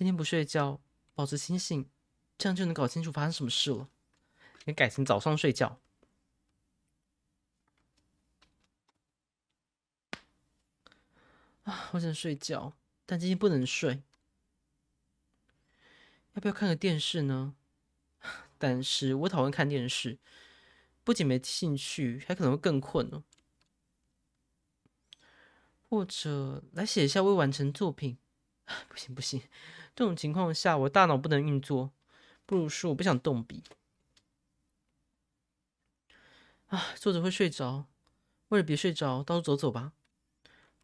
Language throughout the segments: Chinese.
今天不睡觉，保持清醒，这样就能搞清楚发生什么事了。你改成早上睡觉啊！我想睡觉，但今天不能睡。要不要看个电视呢？但是我讨厌看电视，不仅没兴趣，还可能会更困哦。或者来写一下未完成作品。不行不行，这种情况下我大脑不能运作，不如说我不想动笔。啊，坐着会睡着，为了别睡着，到处走走吧。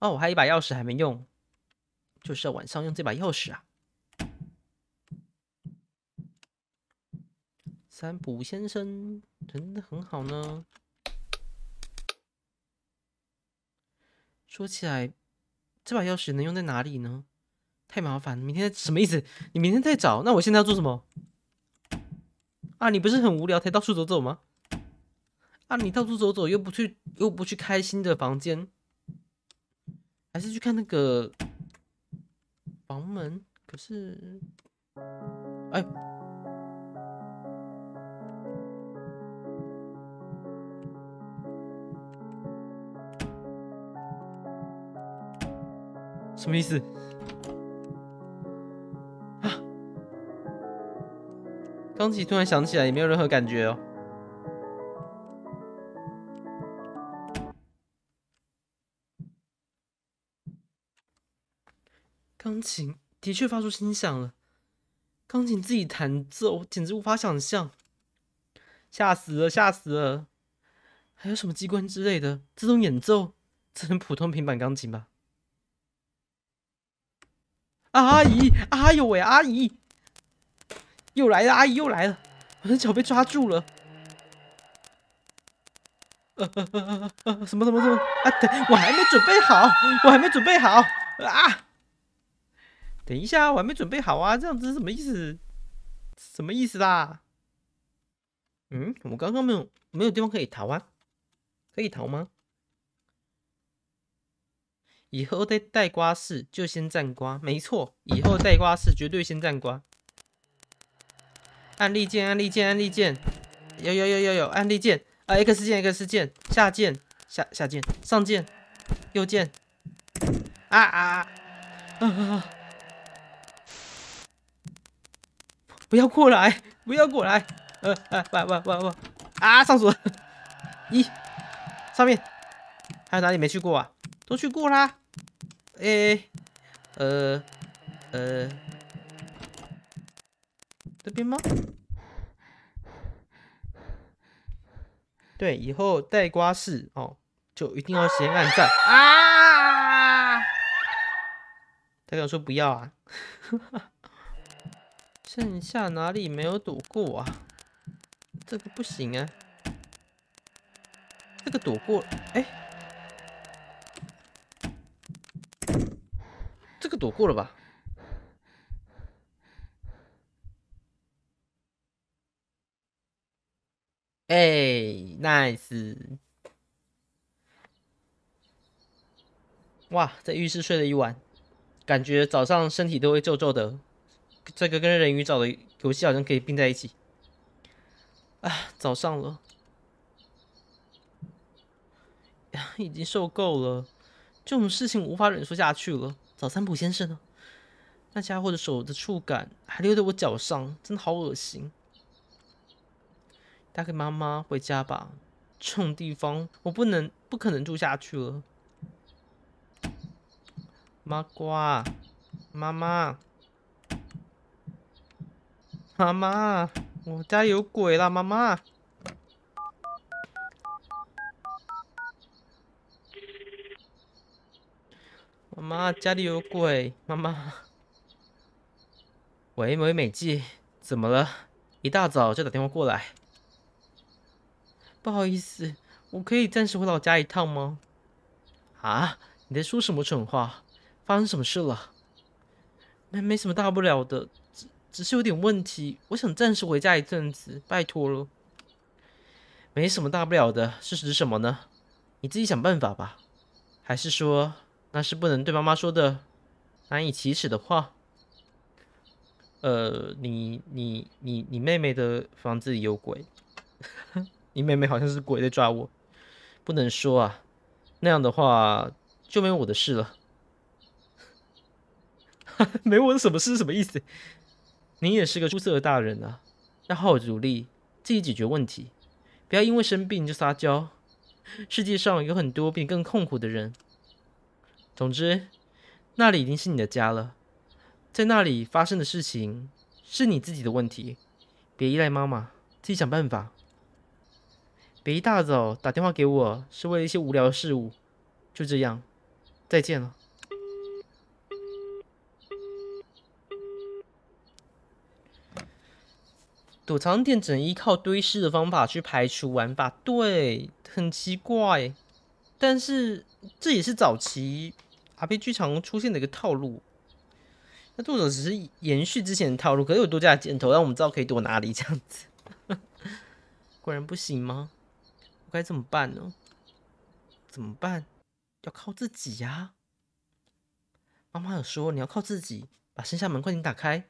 哦，我还一把钥匙还没用，就是要晚上用这把钥匙啊。三浦先生真的很好呢。说起来，这把钥匙能用在哪里呢？太麻烦，明天什么意思？你明天再找，那我现在要做什么啊？你不是很无聊才到处走走吗？啊，你到处走走又不去，又不去开新的房间，还是去看那个房门？可是，哎，什么意思？钢琴突然想起来也没有任何感觉哦。钢琴的确发出声响了，钢琴自己弹奏简直无法想象，吓死了吓死了！还有什么机关之类的自动演奏？只能普通平板钢琴吧？阿姨，哎呦喂，阿姨！又来了，阿姨又来了，我的脚被抓住了。呃呃呃呃呃，什么什么什么？啊，等我还没准备好，我还没准备好啊！等一下，我还没准备好啊！这样子是什么意思？什么意思啦？嗯，我刚刚没有没有地方可以逃啊，可以逃吗？以后在带瓜时就先占瓜，没错，以后带瓜时绝对先占瓜。按力键，按力键，按力键，有有有有有，按力键啊！X 键，X 键，下键，下下键，上键，右键。啊啊啊！不要过来，不要过来！呃呃，喂喂喂啊，上锁！一，上面还有哪里没去过啊？都去过啦。诶。呃呃。这边吗？对，以后带瓜式哦，就一定要先按赞。他跟我说不要啊？剩下哪里没有躲过啊？这个不行啊！这个躲过，哎，这个躲过了吧？哎，nice！哇，在浴室睡了一晚，感觉早上身体都会皱皱的。这个跟人鱼找的游戏好像可以并在一起。啊，早上了，已经受够了，这种事情无法忍受下去了。早餐卜先生呢？那家伙的手的触感还留在我脚上，真的好恶心。带给妈妈回家吧，这种地方我不能、不可能住下去了。妈瓜，妈妈，妈妈，我家有鬼了！妈妈，妈妈家里有鬼！妈妈，喂，美美季，怎么了？一大早就打电话过来。不好意思，我可以暂时回老家一趟吗？啊！你在说什么蠢话？发生什么事了？没没什么大不了的，只只是有点问题。我想暂时回家一阵子，拜托了。没什么大不了的，是指什么呢？你自己想办法吧。还是说那是不能对妈妈说的难以启齿的话？呃，你你你你妹妹的房子里有鬼。你妹妹好像是鬼在抓我，不能说啊，那样的话就没我的事了。没我的什么事是什么意思？你也是个出色的大人啊，要好好努力，自己解决问题，不要因为生病就撒娇。世界上有很多比你更痛苦的人。总之，那里已经是你的家了，在那里发生的事情是你自己的问题，别依赖妈妈，自己想办法。别一大早打电话给我，是为了一些无聊的事物。就这样，再见了。躲藏点只能依靠堆尸的方法去排除玩法，对，很奇怪。但是这也是早期阿贝剧场出现的一个套路。那作者只是延续之前的套路，可是有多加箭头，让我们知道可以躲哪里，这样子，果然不行吗？该怎么办呢？怎么办？要靠自己呀！妈妈有说你要靠自己，把剩下门快点打开，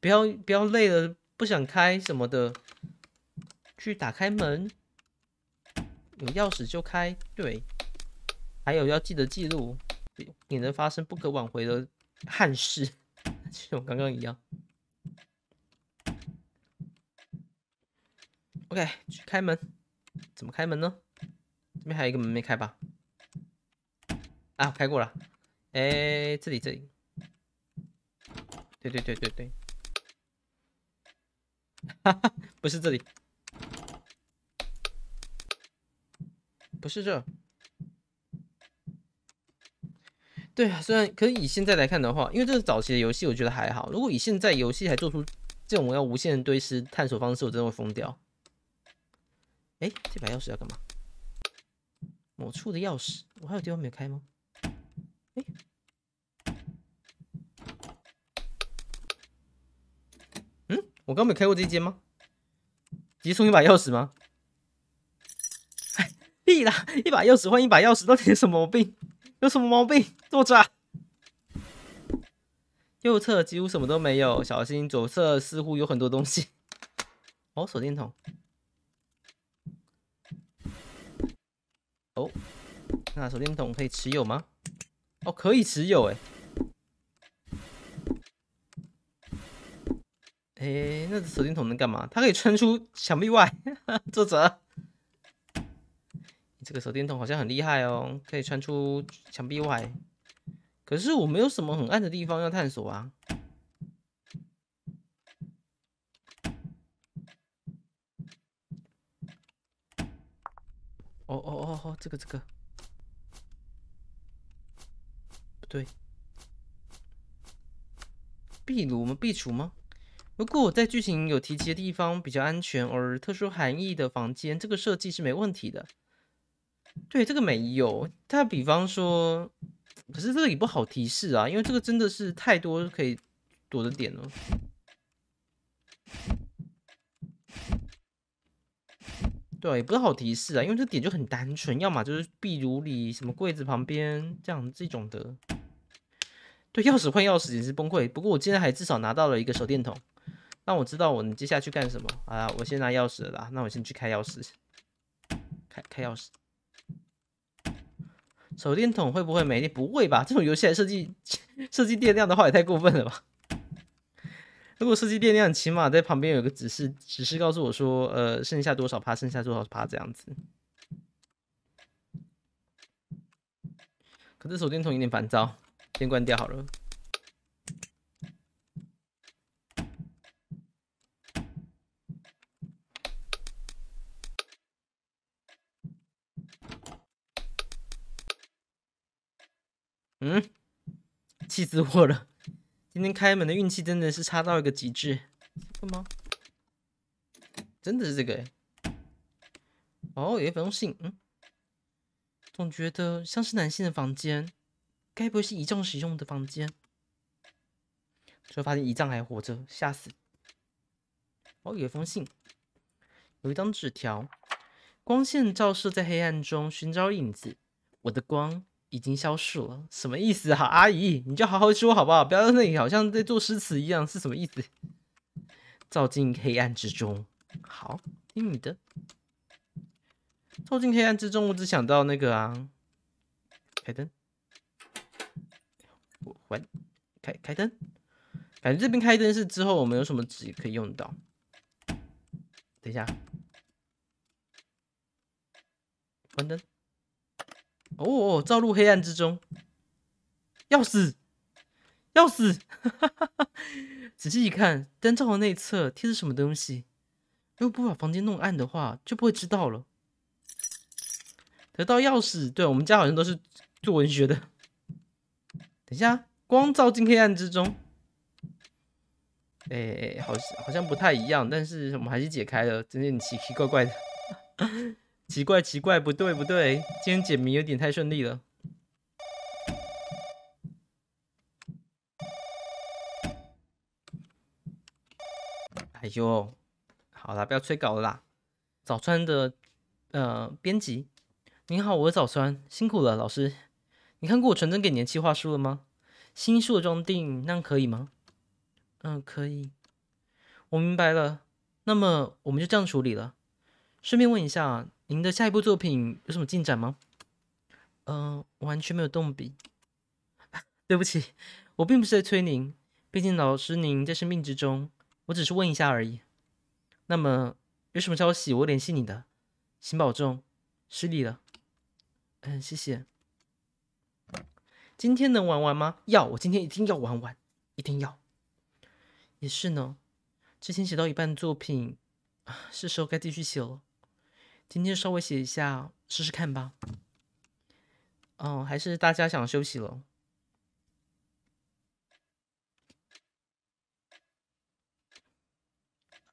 不要不要累了不想开什么的，去打开门，有钥匙就开。对，还有要记得记录，免得发生不可挽回的憾事，就像我刚刚一样。OK，去开门。怎么开门呢？这边还有一个门没开吧？啊，开过了。哎，这里，这里。对对对对对。哈哈，不是这里，不是这。对啊，虽然可以以现在来看的话，因为这是早期的游戏，我觉得还好。如果以现在游戏还做出这种要无限堆尸探索方式，我真的会疯掉。哎，这把钥匙要干嘛？某处的钥匙，我还有地方没有开吗？哎，嗯，我刚没开过这间吗？直接送一把钥匙吗？哎，屁啦！一把钥匙换一把钥匙，到底有什么毛病？有什么毛病？坐着。右侧几乎什么都没有，小心左侧似乎有很多东西。哦，手电筒。哦，那手电筒可以持有吗？哦，可以持有哎。哎，那手电筒能干嘛？它可以穿出墙壁外。作者，你这个手电筒好像很厉害哦，可以穿出墙壁外。可是我没有什么很暗的地方要探索啊。这个这个不对，壁炉吗？壁橱吗？如果我在剧情有提及的地方比较安全而特殊含义的房间，这个设计是没问题的。对，这个没有。他比方说，可是这个也不好提示啊，因为这个真的是太多可以躲的点了。对，不是好提示啊，因为这点就很单纯，要么就是壁炉里、什么柜子旁边这样这种的。对，钥匙换钥匙也是崩溃。不过我今天还至少拿到了一个手电筒，让我知道我接下去干什么。啊，我先拿钥匙了，那我先去开钥匙，开开钥匙。手电筒会不会没电？不会吧？这种游戏来设计 设计电量的话，也太过分了吧？如果设计电量，起码在旁边有个指示，指示告诉我说，呃，剩下多少趴，剩下多少趴这样子。可是手电筒有点烦躁，先关掉好了。嗯，气死我了。今天开门的运气真的是差到一个极致。这个吗？真的是这个哎。哦，有一封信，嗯，总觉得像是男性的房间，该不会是遗葬使用的房间？结果发现遗葬还活着，吓死！哦，有一封信，有一张纸条，光线照射在黑暗中，寻找影子，我的光。已经消逝了，什么意思啊，阿姨？你就好好说好不好？不要在那里好像在做诗词一样，是什么意思？照进黑暗之中，好，听你的。照进黑暗之中，我只想到那个啊。开灯。我关。开开灯。感觉这边开灯是之后我们有什么纸可以用到。等一下。关灯。哦哦，照入黑暗之中，要死，要死！仔细一看，灯罩的内侧贴着什么东西？如果不把房间弄暗的话，就不会知道了。得到钥匙，对我们家好像都是做文学的。等下，光照进黑暗之中，哎哎，好像好像不太一样，但是我们还是解开了，真是奇奇怪怪的。奇怪，奇怪，不对，不对，今天解谜有点太顺利了。哎呦，好啦，不要催稿了。啦。早川的，呃，编辑，您好，我是早川，辛苦了，老师。你看过我传真给你的计划书了吗？新书的装订那样可以吗？嗯，可以。我明白了，那么我们就这样处理了。顺便问一下。您的下一部作品有什么进展吗？嗯，完全没有动笔。对不起，我并不是在催您。毕竟老师您在生病之中，我只是问一下而已。那么有什么消息我会联系你的，请保重，失礼了。嗯，谢谢。今天能玩完吗？要，我今天一定要玩完，一定要。也是呢，之前写到一半的作品是时候该继续写了。今天稍微写一下试试看吧。哦，还是大家想休息了。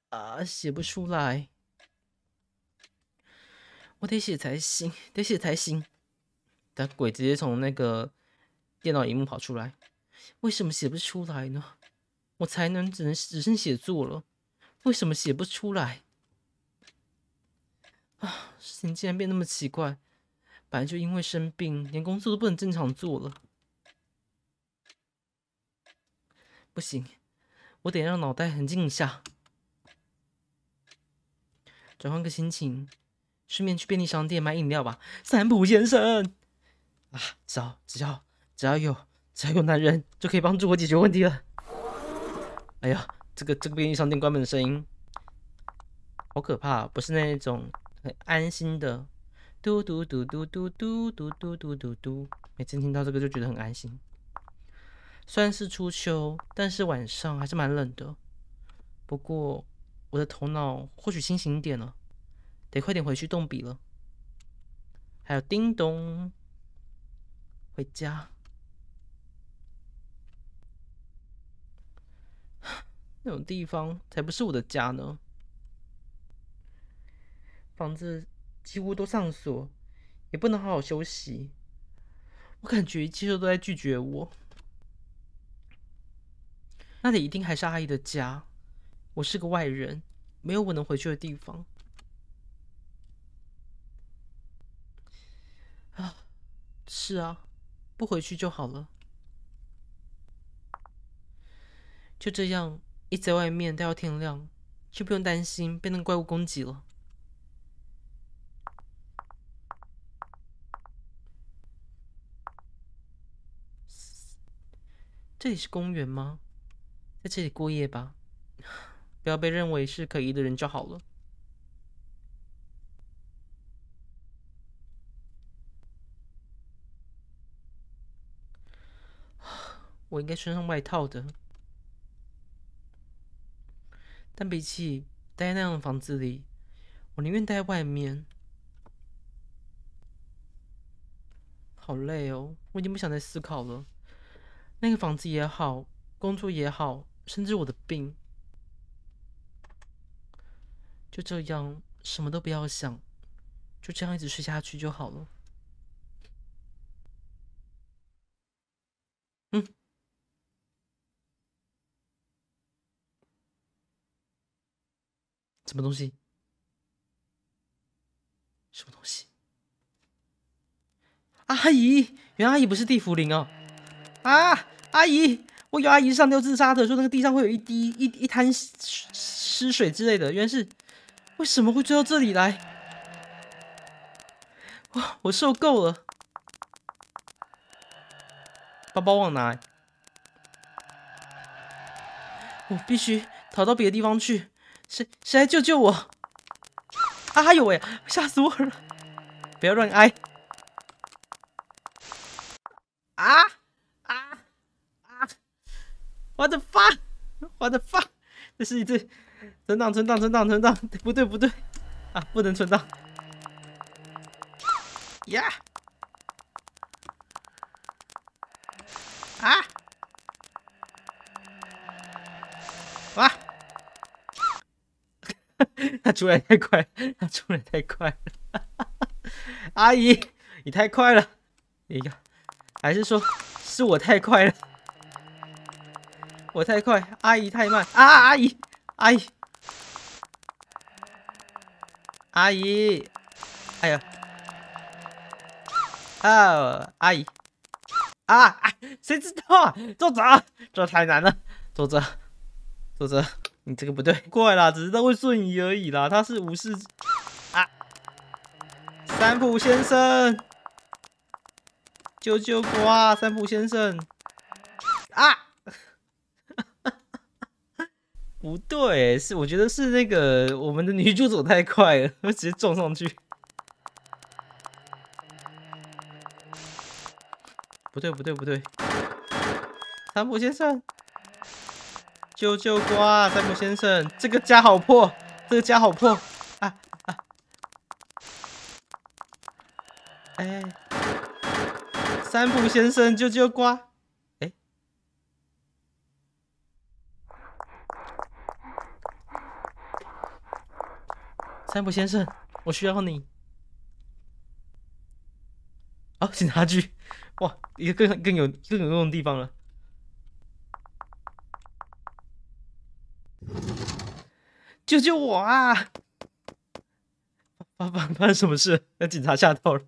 啊，写不出来！我得写才行，得写才行。打鬼直接从那个电脑荧幕跑出来，为什么写不出来呢？我才能只能只剩写作了，为什么写不出来？啊！事情竟然变那么奇怪，本来就因为生病，连工作都不能正常做了。不行，我得让脑袋冷静一下，转换个心情，顺便去便利商店买饮料吧。三浦先生，啊，只要只要只要有只要有男人，就可以帮助我解决问题了。哎呀，这个这个便利商店关门的声音，好可怕，不是那种。很安心的，嘟嘟嘟嘟嘟嘟嘟嘟嘟嘟嘟。每次听到这个就觉得很安心。虽然是初秋，但是晚上还是蛮冷的。不过我的头脑或许清醒点了，得快点回去动笔了。还有叮咚，回家。那种地方才不是我的家呢。房子几乎都上锁，也不能好好休息。我感觉一切都在拒绝我。那里一定还是阿姨的家，我是个外人，没有我能回去的地方。啊，是啊，不回去就好了。就这样，一在外面待到天亮，就不用担心被那个怪物攻击了。这里是公园吗？在这里过夜吧，不要被认为是可疑的人就好了。我应该穿上外套的，但比起待在那样的房子里，我宁愿待在外面。好累哦，我已经不想再思考了。那个房子也好，工作也好，甚至我的病，就这样什么都不要想，就这样一直睡下去就好了。嗯，什么东西？什么东西？阿姨，袁阿姨不是地茯苓哦。啊，阿姨，我有阿姨上吊自杀的，说那个地上会有一滴一一滩尸水之类的，原来是为什么会追到这里来？哇，我受够了，包包忘拿，我必须逃到别的地方去，谁谁来救救我？哎呦喂，吓死我了，不要乱挨，啊！我的发，我的发，这是一只存档，存档，存档，存档，不对，不对，啊，不能存档。呀！啊！哇！他出来太快，他出来太快了，阿姨，你太快了，哎呀，还是说是我太快了？我太快，阿姨太慢。啊！阿姨，阿姨，阿姨，哎呀，啊，阿姨，啊，谁知道？啊？作者，这太难了。作者，作者，你这个不对，怪了，只是他会瞬移而已啦。他是武士啊，三浦先生，救救我啊，三浦先生，啊！不对，是我觉得是那个我们的女主走太快了，直接撞上去。不对，不对，不对，三浦先生，救救瓜！三浦先生，这个家好破，这个家好破！啊啊！哎，三浦先生，救救瓜！三浦先生，我需要你。哦，警察局！哇，一个更更有更有用的地方了。救救我啊！发生发生什么事？让警察吓到了。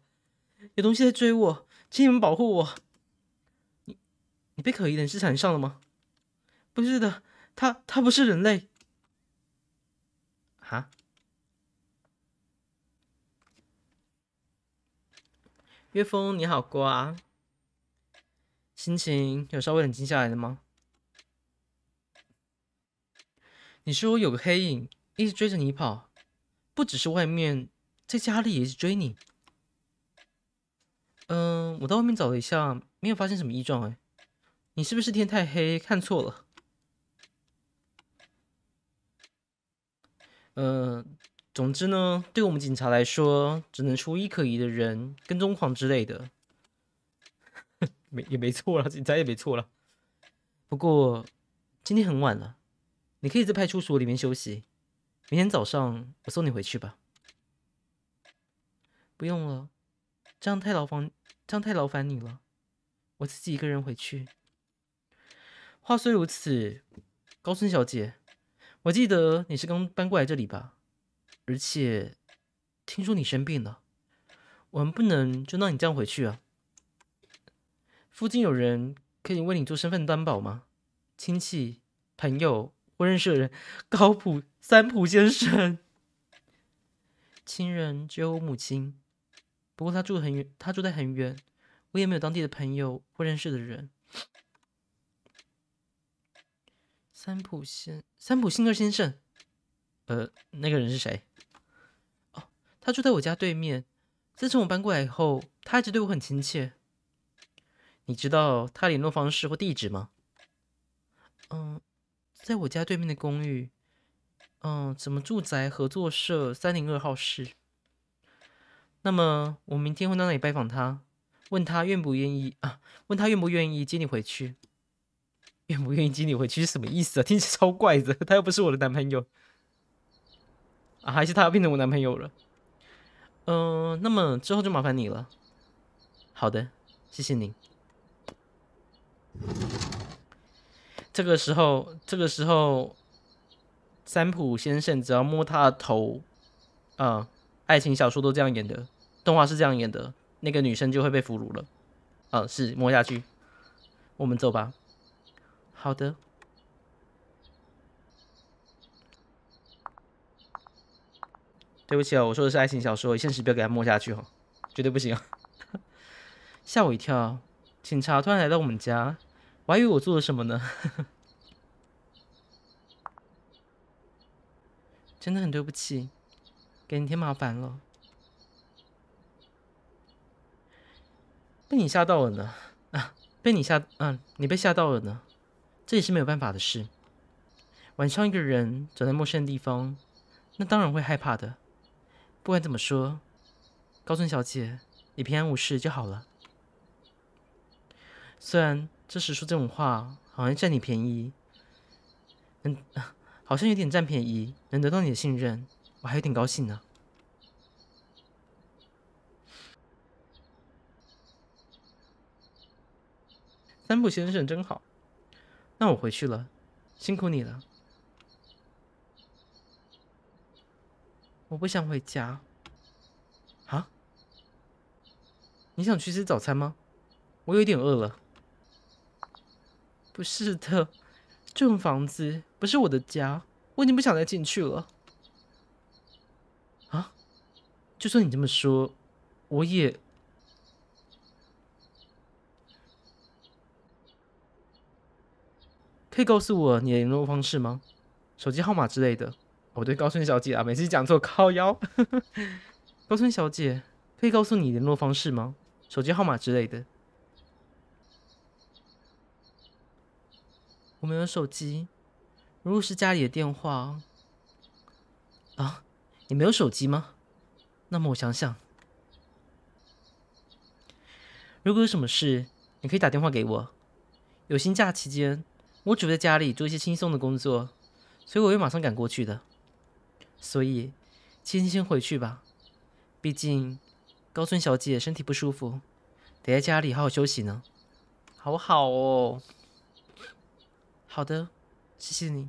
有东西在追我，请你们保护我。你你被可疑人士缠上了吗？不是的，他他不是人类。啊？岳峰，你好，哥。心情有稍微冷静下来了吗？你说有个黑影一直追着你跑，不只是外面，在家里也一直追你。嗯，我到外面找了一下，没有发现什么异状。哎，你是不是天太黑看错了？嗯。总之呢，对我们警察来说，只能出一可疑的人，跟踪狂之类的，没 也没错了，警察也没错了。不过今天很晚了，你可以在派出所里面休息。明天早上我送你回去吧。不用了，这样太劳烦，这样太劳烦你了，我自己一个人回去。话虽如此，高村小姐，我记得你是刚搬过来这里吧？而且听说你生病了，我们不能就让你这样回去啊！附近有人可以为你做身份担保吗？亲戚、朋友或认识的人？高普三浦先生？亲人只有我母亲，不过她住很远，她住在很远，我也没有当地的朋友或认识的人。三浦先三浦信二先生，呃，那个人是谁？他住在我家对面。自从我搬过来以后，他一直对我很亲切。你知道他联络方式或地址吗？嗯，在我家对面的公寓。嗯，什么住宅合作社三零二号室。那么我明天会到那里拜访他，问他愿不愿意啊？问他愿不愿意接你回去？愿不愿意接你回去是什么意思啊？听起来超怪的。他又不是我的男朋友。啊，还是他要变成我男朋友了？嗯，那么之后就麻烦你了。好的，谢谢您。这个时候，这个时候，三浦先生只要摸他的头，啊，爱情小说都这样演的，动画是这样演的，那个女生就会被俘虏了。啊，是摸下去，我们走吧。好的。对不起哦，我说的是爱情小说，现实不要给它摸下去哦，绝对不行！吓我一跳，警察突然来到我们家，我还以为我做了什么呢？真的很对不起，给你添麻烦了，被你吓到了呢啊！被你吓，嗯，你被吓到了呢，这也是没有办法的事。晚上一个人走在陌生的地方，那当然会害怕的。不管怎么说，高村小姐，你平安无事就好了。虽然这时说这种话，好像占你便宜，能好像有点占便宜，能得到你的信任，我还有点高兴呢。三浦先生真好，那我回去了，辛苦你了。我不想回家，啊？你想去吃早餐吗？我有点饿了。不是的，这种房子不是我的家，我已经不想再进去了。啊？就算你这么说，我也可以告诉我你的联络方式吗？手机号码之类的。我对高春小姐啊，每次讲错靠腰。高春小姐，可以告诉你联络方式吗？手机号码之类的？我没有手机，如果是家里的电话啊？你没有手机吗？那么我想想，如果有什么事，你可以打电话给我。有薪假期间，我只在家里做一些轻松的工作，所以我会马上赶过去的。所以，青青先回去吧。毕竟，高村小姐身体不舒服，得在家里好好休息呢。好好哦。好的，谢谢你。